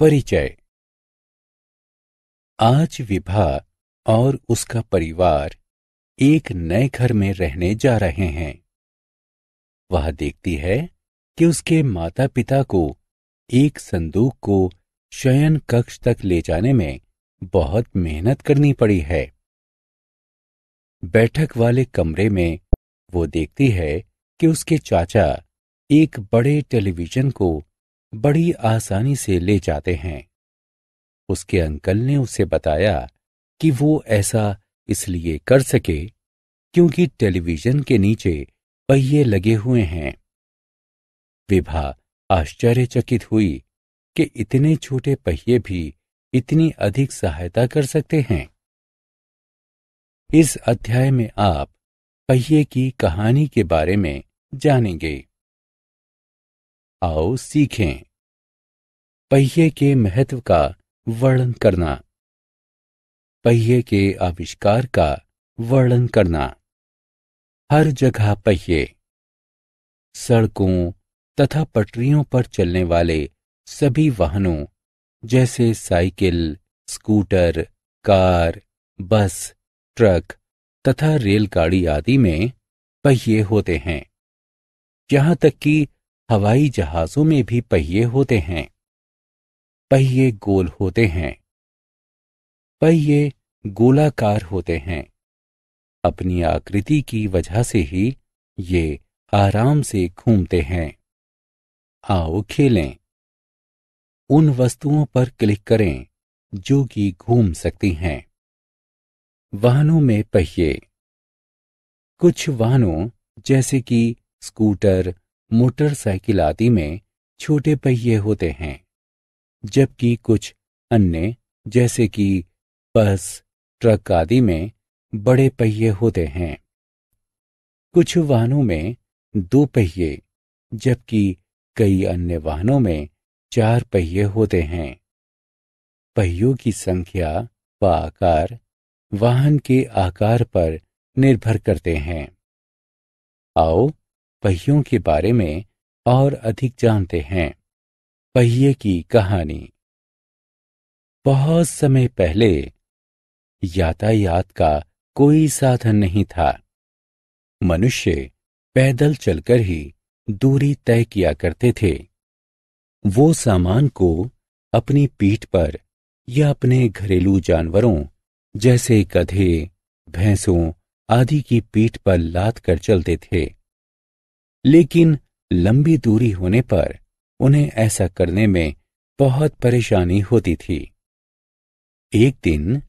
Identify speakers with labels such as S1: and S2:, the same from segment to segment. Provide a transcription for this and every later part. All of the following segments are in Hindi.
S1: परिचय आज विभा और उसका परिवार एक नए घर में रहने जा रहे हैं वह देखती है कि उसके माता पिता को एक संदूक को शयन कक्ष तक ले जाने में बहुत मेहनत करनी पड़ी है बैठक वाले कमरे में वो देखती है कि उसके चाचा एक बड़े टेलीविजन को बड़ी आसानी से ले जाते हैं उसके अंकल ने उसे बताया कि वो ऐसा इसलिए कर सके क्योंकि टेलीविजन के नीचे पहिए लगे हुए हैं विभा आश्चर्यचकित हुई कि इतने छोटे पहिए भी इतनी अधिक सहायता कर सकते हैं इस अध्याय में आप पहिए की कहानी के बारे में जानेंगे आओ सीखें पहिए के महत्व का वर्णन करना पहिए के आविष्कार का वर्णन करना हर जगह पहिए सड़कों तथा पटरियों पर चलने वाले सभी वाहनों जैसे cycle scooter car bus truck तथा रेलगाड़ी आदि में पहिए होते हैं यहां तक कि हवाई जहाजों में भी पहिए होते हैं पहिए गोल होते हैं पहिए गोलाकार होते हैं अपनी आकृति की वजह से ही ये आराम से घूमते हैं आओ खेलें उन वस्तुओं पर क्लिक करें जो कि घूम सकती हैं वाहनों में पहिए कुछ वाहनों जैसे कि स्कूटर मोटरसाइकिल आदि में छोटे पहिए होते हैं जबकि कुछ अन्य जैसे कि बस ट्रक आदि में बड़े पहिए होते हैं कुछ वाहनों में दो पहिए जबकि कई अन्य वाहनों में चार पहिए होते हैं पहियों की संख्या व आकार वाहन के आकार पर निर्भर करते हैं आओ पहियों के बारे में और अधिक जानते हैं पहिए की कहानी बहुत समय पहले यातायात का कोई साधन नहीं था मनुष्य पैदल चलकर ही दूरी तय किया करते थे वो सामान को अपनी पीठ पर या अपने घरेलू जानवरों जैसे गधे भैंसों आदि की पीठ पर लाद कर चलते थे लेकिन लंबी दूरी होने पर उन्हें ऐसा करने में बहुत परेशानी होती थी एक दिन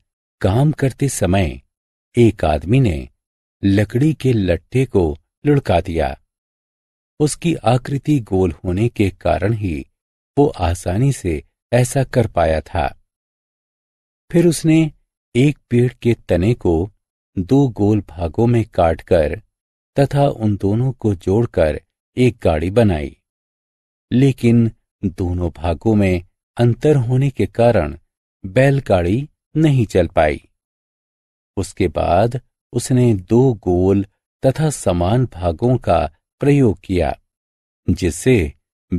S1: काम करते समय एक आदमी ने लकड़ी के लट्ठे को लुढ़का दिया उसकी आकृति गोल होने के कारण ही वो आसानी से ऐसा कर पाया था फिर उसने एक पेड़ के तने को दो गोल भागों में काटकर तथा उन दोनों को जोड़कर एक गाड़ी बनाई लेकिन दोनों भागों में अंतर होने के कारण बैलगाड़ी नहीं चल पाई उसके बाद उसने दो गोल तथा समान भागों का प्रयोग किया जिससे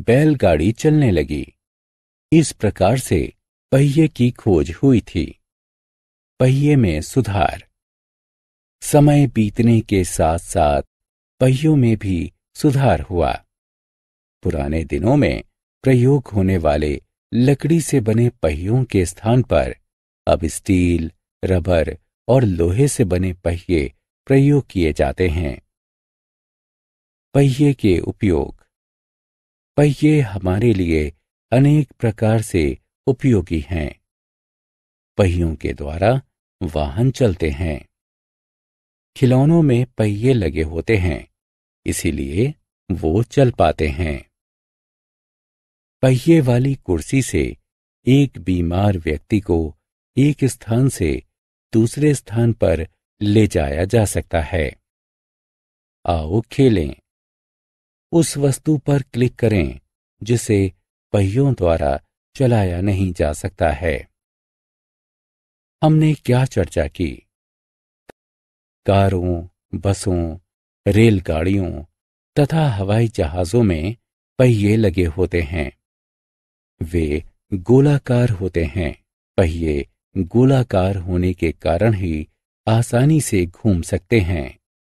S1: बैलगाड़ी चलने लगी इस प्रकार से पहिए की खोज हुई थी पहिए में सुधार समय बीतने के साथ साथ पहियों में भी सुधार हुआ पुराने दिनों में प्रयोग होने वाले लकड़ी से बने पहियों के स्थान पर अब स्टील रबर और लोहे से बने पहिए प्रयोग किए जाते हैं पहिए के उपयोग पहिए हमारे लिए अनेक प्रकार से उपयोगी हैं पहियों के द्वारा वाहन चलते हैं खिलौनों में पहिए लगे होते हैं इसीलिए वो चल पाते हैं पहिए वाली कुर्सी से एक बीमार व्यक्ति को एक स्थान से दूसरे स्थान पर ले जाया जा सकता है आओ खेलें उस वस्तु पर क्लिक करें जिसे पहियों द्वारा चलाया नहीं जा सकता है हमने क्या चर्चा की कारों बसों रेलगाड़ियों तथा हवाई जहाजों में पहिए लगे होते हैं वे गोलाकार होते हैं पहिए गोलाकार होने के कारण ही आसानी से घूम सकते हैं